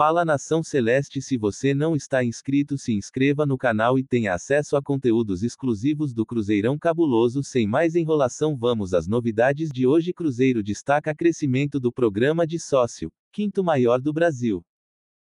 Fala Nação Celeste, se você não está inscrito, se inscreva no canal e tenha acesso a conteúdos exclusivos do Cruzeirão Cabuloso. Sem mais enrolação, vamos às novidades de hoje. Cruzeiro destaca crescimento do programa de sócio, quinto maior do Brasil.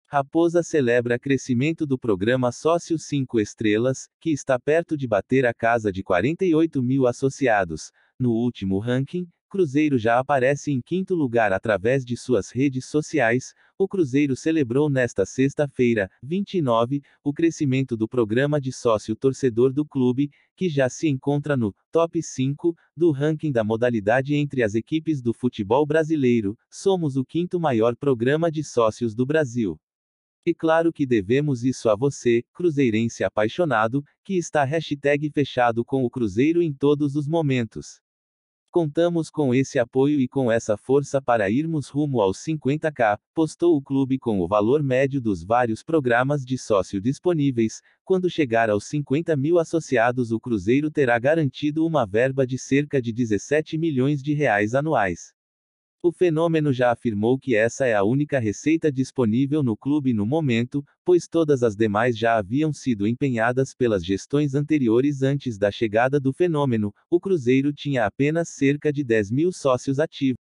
Raposa celebra crescimento do programa Sócio 5 Estrelas, que está perto de bater a casa de 48 mil associados. No último ranking, Cruzeiro já aparece em quinto lugar através de suas redes sociais. O Cruzeiro celebrou nesta sexta-feira, 29, o crescimento do programa de sócio torcedor do clube, que já se encontra no top 5 do ranking da modalidade entre as equipes do futebol brasileiro. Somos o quinto maior programa de sócios do Brasil. E claro que devemos isso a você, cruzeirense apaixonado, que está fechado com o Cruzeiro em todos os momentos. Contamos com esse apoio e com essa força para irmos rumo aos 50k, postou o clube com o valor médio dos vários programas de sócio disponíveis. Quando chegar aos 50 mil associados, o Cruzeiro terá garantido uma verba de cerca de 17 milhões de reais anuais. O fenômeno já afirmou que essa é a única receita disponível no clube no momento, pois todas as demais já haviam sido empenhadas pelas gestões anteriores antes da chegada do fenômeno. O Cruzeiro tinha apenas cerca de 10 mil sócios ativos.